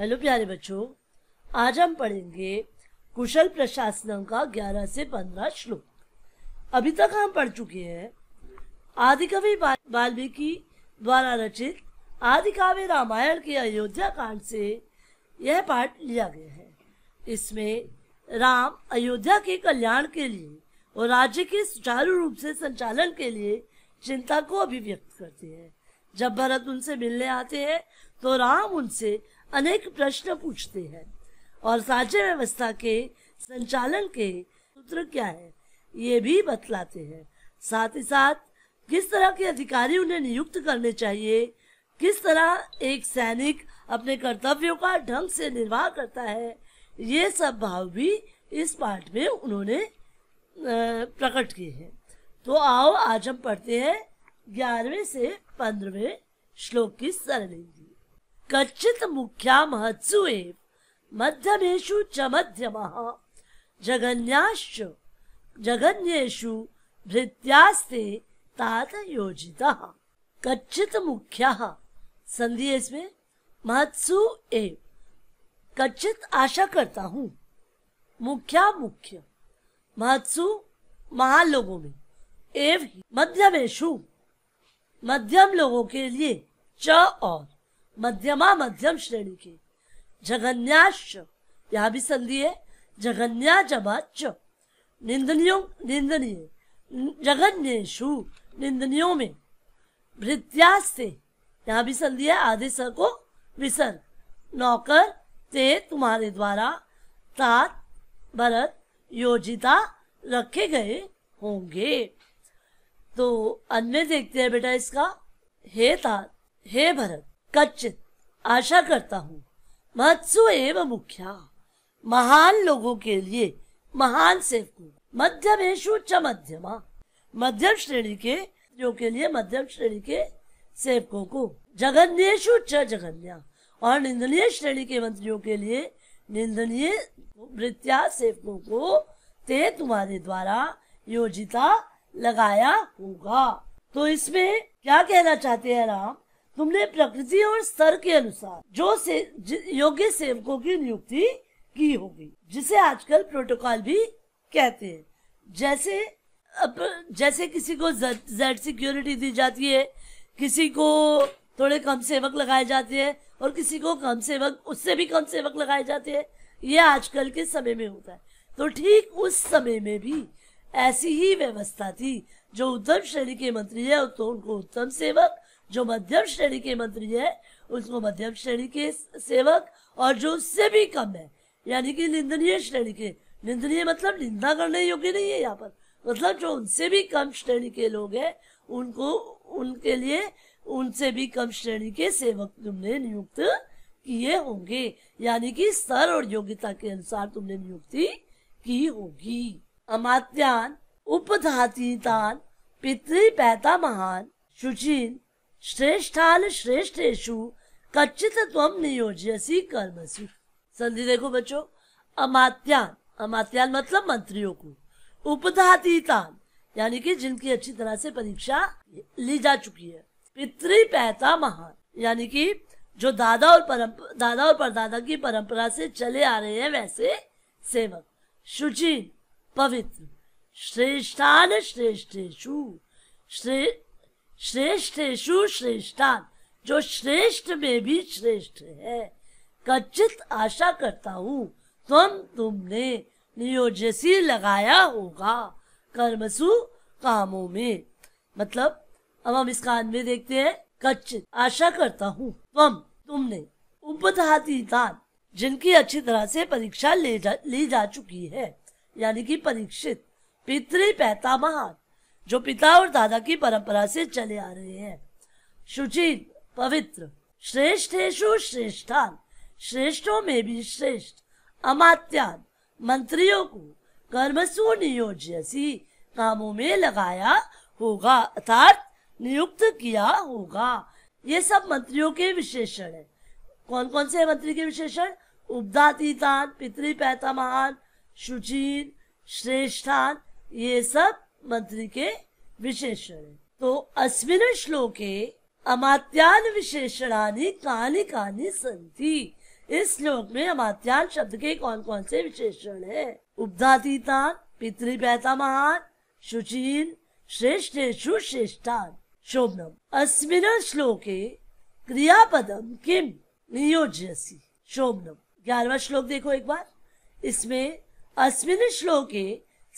hello प्यारे बच्चों आज हम पढ़ेंगे कुशल प्रशासन का 11 से 15 श्लोक अभी तक हम पढ़ चुके हैं आदिकवि वाल्मीकि द्वारा रचित आदि रामायण के अयोध्या कांड से यह पाठ लिया गया है इसमें राम अयोध्या के कल्याण के लिए और राज्य के सुचारू रूप से संचालन के लिए चिंता को अभिव्यक्त करते हैं जब भरत उनसे मिलने आते हैं तो राम उनसे अनेक प्रश्न पूछते हैं और साझे व्यवस्था के संचालन के सूत्र क्या है ये भी बतलाते हैं साथ ही साथ किस तरह के अधिकारी उन्हें नियुक्त करने चाहिए किस तरह एक सैनिक अपने कर्तव्यों का ढंग से निर्वाह करता है ये सब भाव भी इस पाठ में उन्होंने प्रकट किए हैं तो आओ आज हम पढ़ते हैं ग्यारहवें से पंद्रवे श्लोक की सरणी कच्चित मुख्या महत्सु मध्यमेशु च मध्यम जगन्याश्च जगन्येषु भृत्यास्ते तात योजिता कच्चित मुख्या संधि इसमें महत्सु एव कच्चित आशा करता हूँ मुख्या मुख्य महत्सु महालोगों में एव मध्यमेशु मध्यम लोगों के लिए च और मध्यमा मध्यम श्रेणी के जगन्याश यहाँ भी संधि है जगन्या जमा च निंदनियों निंदनीय जघन्यशु निंदनियों में भृत्या से यहाँ भी संधि है आधे स को विसर नौकर ते तुम्हारे द्वारा तात भरत योजिता रखे गए होंगे तो अन्य देखते हैं बेटा इसका हे तात हे भरत कच्चित आशा करता हूँ महत्सु एवं मुख्या महान लोगों के लिए महान सेवकों मध्यमेशु च मध्यमा मध्यम श्रेणी के जो के लिए मध्यम श्रेणी के सेवकों को जगन्यु च जगन्या और निंदनीय श्रेणी के मंत्रियों के लिए निंदनीय वृत्या सेवकों को ते तुम्हारे द्वारा योजिता लगाया होगा तो इसमें क्या कहना चाहते हैं राम तुमने प्रकृति और स्तर के अनुसार जो से योग्य सेवकों की नियुक्ति की होगी जिसे आजकल प्रोटोकॉल भी कहते हैं जैसे अब जैसे किसी को जेड सिक्योरिटी दी जाती है किसी को थोड़े कम सेवक लगाए जाते हैं और किसी को कम सेवक उससे भी कम सेवक लगाए जाते हैं ये आजकल के समय में होता है तो ठीक उस समय में भी ऐसी ही व्यवस्था थी जो उत्तम श्रेणी के मंत्री है तो उनको उत्तम सेवक जो मध्यम श्रेणी के मंत्री है उसको मध्यम श्रेणी के सेवक और जो उससे भी कम है यानी कि निंदनीय श्रेणी के निंदनीय मतलब निंदा करने योग्य नहीं है यहाँ पर मतलब जो उनसे भी कम श्रेणी के लोग हैं उनको उनके लिए उनसे भी कम श्रेणी के सेवक तुमने नियुक्त किए होंगे यानी कि स्तर और योग्यता के अनुसार तुमने नियुक्ति की होगी अमात्यान उपधातीतान पितृपैता महान शुचीन श्रेष्ठाल श्रेष्ठेशु कच्चित तम नियोजयसी कर्मसु संधि देखो बच्चो अमात्यान अमात्यान मतलब मंत्रियों को उपधातीतान यानी कि जिनकी अच्छी तरह से परीक्षा ली जा चुकी है पितृपैता महान यानी कि जो दादा और परम दादा और परदादा की परंपरा से चले आ रहे हैं वैसे सेवक शुचीन पवित्र श्रेष्ठान श्रेष्ठेशु श्रेष्ठ श्रेष्ठेशु श्रेष्ठान जो श्रेष्ठ में भी श्रेष्ठ है कच्चित आशा करता हूँ तुम तुमने नियोजसी लगाया होगा कर्मसु कामों में मतलब अब हम इस कान में देखते हैं कच्चित आशा करता हूँ तुम तुमने उपधाती दान जिनकी अच्छी तरह से परीक्षा ले जा, ली जा चुकी है यानी कि परीक्षित पितृ पैता महान जो पिता और दादा की परंपरा से चले आ रहे हैं शुचिल पवित्र श्रेष्ठेशु श्रेष्ठान श्रेष्ठों में भी श्रेष्ठ अमात्यान मंत्रियों को कर्मसु नियोज्यसी कामों में लगाया होगा अर्थात नियुक्त किया होगा ये सब मंत्रियों के विशेषण है कौन कौन से मंत्री के विशेषण उपदातीतान पितृ महान शुचिन श्रेष्ठान ये सब मंत्री के विशेषण है तो अस्मिन श्लोके अमात्यान विशेषणानी कानी कानी संति इस श्लोक में अमात्यान शब्द के कौन कौन से विशेषण है उपदातीतान पितृपैता महान शुचिन श्रेष्ठेशु श्रेष्ठान शोभनम अस्विन श्लोके क्रियापदम किम नियोज्यसी शोभनम ग्यारहवा श्लोक देखो एक बार इसमें अस्मिन श्लोके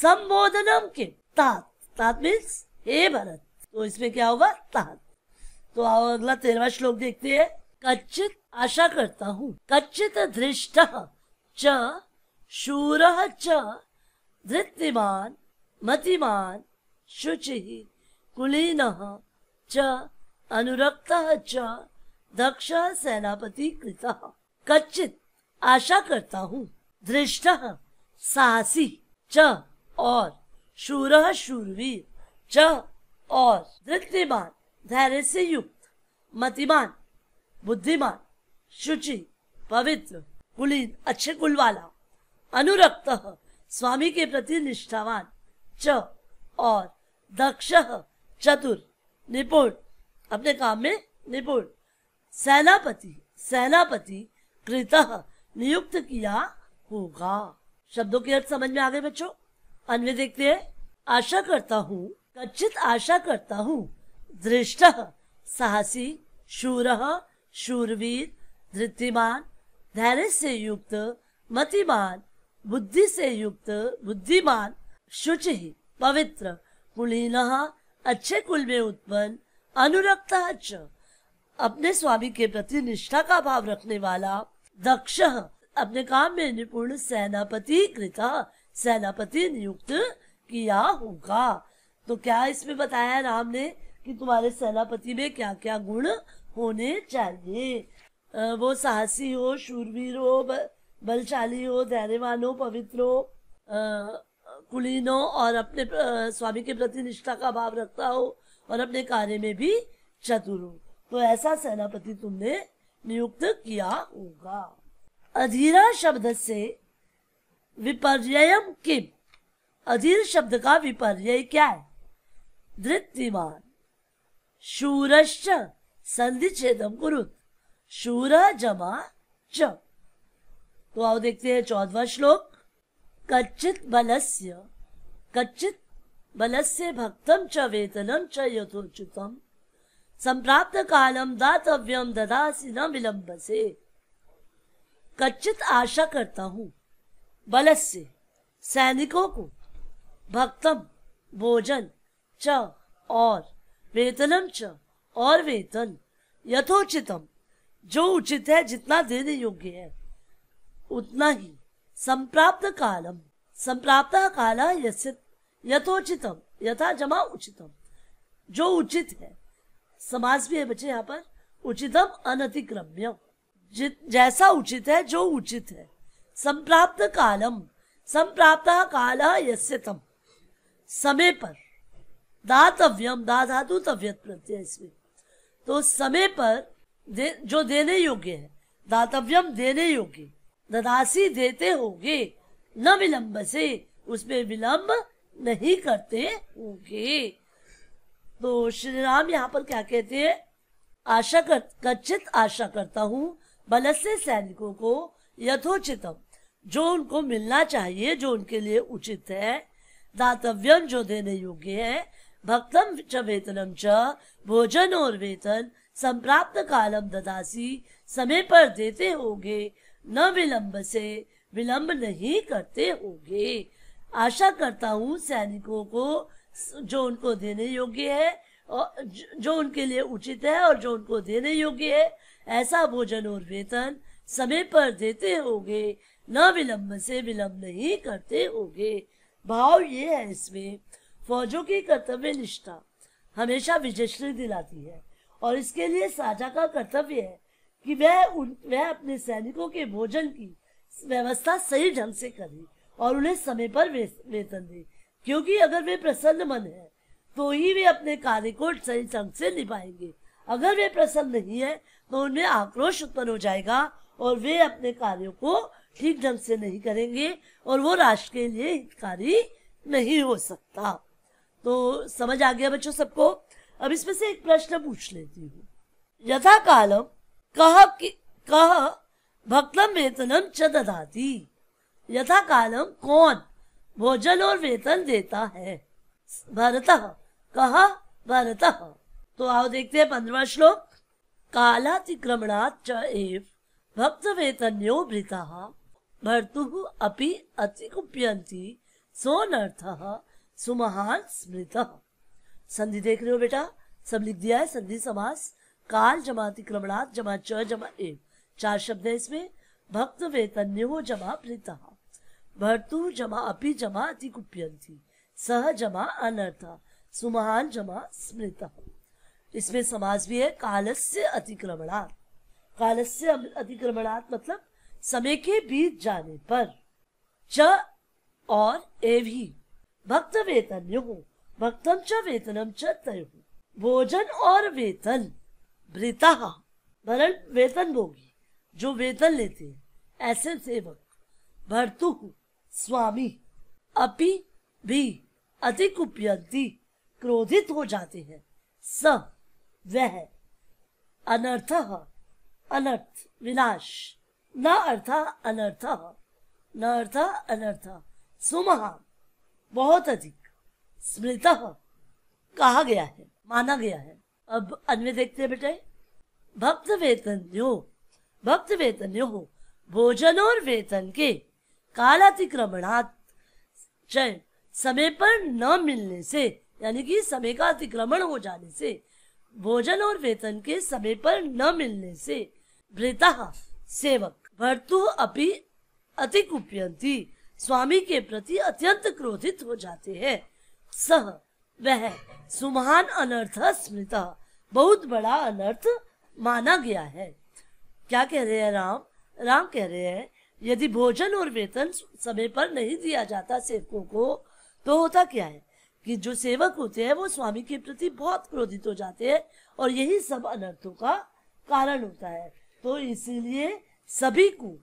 संबोधनम के तात तात मीन्स हे भरत तो इसमें क्या होगा तात तो आओ अगला तेरवा श्लोक देखते हैं कच्चित आशा करता हूँ कच्चित धृष्ट च शूर च धृतिमान मतिमान शुचि कुलीन च अनुरक्त च दक्ष सेनापति कृत कच्चित आशा करता हूँ धृष्ट साहसी च और शूर शूरवीर च और धृतिमान धैर्य से युक्त मतिमान बुद्धिमान शुचि पवित्र कुलीन अच्छे कुल वाला अनुरक्त स्वामी के प्रति निष्ठावान च और दक्ष चतुर निपुण अपने काम में निपुण सेनापति सेनापति कृत नियुक्त किया होगा शब्दों के अर्थ समझ में आ गए बच्चों अन्य देखते हैं आशा करता हूँ कच्चित आशा करता हूँ दृष्ट साहसी शूर शूरवीर धृतिमान धैर्य से युक्त मतिमान बुद्धि से युक्त बुद्धिमान शुचि पवित्र कुलीन अच्छे कुल में उत्पन्न अनुरक्त अपने स्वामी के प्रति निष्ठा का भाव रखने वाला दक्ष अपने काम में निपुण सेनापति कृता सेनापति नियुक्त किया होगा तो क्या इसमें बताया राम ने कि तुम्हारे सेनापति में क्या क्या गुण होने चाहिए वो साहसी हो शूरवीर हो बलशाली हो धैर्यवान हो पवित्र हो कुलीन हो और अपने स्वामी के प्रति निष्ठा का भाव रखता हो और अपने कार्य में भी चतुर हो तो ऐसा सेनापति तुमने नियुक्त किया होगा अधीरा शब्द से विपर्य किम अधीर शब्द का विपर्य क्या है धृतिमान शूरश्च संधि छेदम गुरु शूर जमा च तो आओ देखते हैं चौदवा श्लोक कच्चित बलस्य कच्चित बलस्य भक्तम च वेतनम च यथोचितम संप्राप्त कालम दातव्यम ददासी न विलंब से कच्चित आशा करता हूँ बलस्य सैनिकों को भक्तम भोजन च और वेतनम च और वेतन यथोचितम जो उचित है जितना देने योग्य है उतना ही संप्राप्त कालम संप्राप्त काल यथोचितम यथा जमा उचितम जो उचित है समाज भी है बच्चे यहाँ पर उचितम अनतिक्रम्यम जैसा उचित है जो उचित है संप्राप्त कालम संप्राप्त काल यस्यतम समय पर दातव्यम दा धातु तव्यत प्रत्यय इसमें तो समय पर दे, जो देने योग्य है दातव्यम देने योग्य ददासी देते होगे न विलंब से उसमें विलंब नहीं करते होंगे तो श्री राम यहाँ पर क्या कहते हैं आशा कर कच्चित आशा करता हूँ बलस्य सैनिकों को यथोचितम जो उनको मिलना चाहिए जो उनके लिए उचित है दातव्यम जो देने योग्य है भक्तम च वेतनम च भोजन और वेतन संप्राप्त कालम ददासी समय पर देते होगे न विलंब से विलंब नहीं करते होगे आशा करता हूँ सैनिकों को जो उनको देने योग्य है और जो उनके लिए उचित है और जो उनको देने योग्य है ऐसा भोजन और वेतन समय पर देते होगे न विलम्ब से विलम्ब नहीं करते होगे भाव ये है इसमें फौजों की कर्तव्य निष्ठा हमेशा विजयश्री दिलाती है और इसके लिए साझा का कर्तव्य है कि वह उन वह अपने सैनिकों के भोजन की व्यवस्था सही ढंग से करे और उन्हें समय पर वेतन दे क्योंकि अगर वे प्रसन्न मन है तो ही वे अपने कार्य को सही ढंग से निभाएंगे अगर वे प्रसन्न नहीं है तो उन्हें आक्रोश उत्पन्न हो जाएगा और वे अपने कार्यों को ठीक ढंग से नहीं करेंगे और वो राष्ट्र के लिए हितकारी नहीं हो सकता तो समझ आ गया बच्चों सबको अब इसमें से एक प्रश्न पूछ लेती हूँ यथा कालम कह कह भक्तम वेतनम च दधाती यथा कालम कौन भोजन और वेतन देता है भरत कह भरत तो आओ देखते हैं पंद्रवा श्लोक कालातिक्रमणात् च एव भक्तवेतन्यो भृतः भर्तुः अपि अतिकुप्यन्ति सोऽनर्थः सुमहान स्मृत संधि देख रहे हो बेटा सब लिख दिया है संधि समास काल जमा अतिक्रमणात् जमा च जमा एव चार शब्द है इसमें भक्त वेतन्यो जमा प्रीता भर्तु जमा अपि जमा अतिकुप्यन्ति सह जमा अनर्थ सुमहान जमा स्मृता इसमें समाज भी है कालस्य अतिक्रमणात् कालस्य अतिक्रमणात् मतलब समय के बीत जाने पर च और एवी भक्त वेतन भक्तम च वेतनम च तय भोजन और वेतन वृता भरण वेतन भोगी जो वेतन लेते हैं ऐसे सेवक भरतु स्वामी अपि भी अति कुप्यंती क्रोधित हो जाते हैं सब वह अनर्थ अनर्थ विनाश न अर्थ अनर्थ न अर्थ अनर्थ सुमहा बहुत अधिक स्मृत कहा गया है माना गया है अब अन्य देखते हैं बेटे भक्त वेतन्यो भक्त वेतन्यो भोजन और वेतन के कालातिक्रमणात समय पर न मिलने से यानी कि समय का अतिक्रमण हो जाने से भोजन और वेतन के समय पर न मिलने से भ्रता सेवक भर्तु अपनी अति कुपयती स्वामी के प्रति अत्यंत क्रोधित हो जाते हैं सह वह सुमहान अनर्थ स्मृत बहुत बड़ा अनर्थ माना गया है क्या कह रहे हैं राम राम कह रहे हैं यदि भोजन और वेतन समय पर नहीं दिया जाता सेवकों को तो होता क्या है कि जो सेवक होते हैं वो स्वामी के प्रति बहुत क्रोधित हो जाते हैं और यही सब अनर्थों का कारण होता है तो इसीलिए सभी को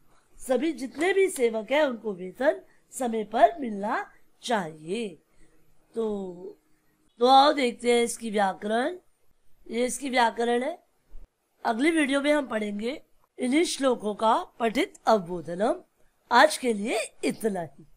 सभी जितने भी सेवक हैं उनको वेतन समय पर मिलना चाहिए तो तो आओ देखते हैं इसकी व्याकरण ये इसकी व्याकरण है अगली वीडियो में हम पढ़ेंगे इन्हीं श्लोकों का पठित अवबोधनम आज के लिए इतना ही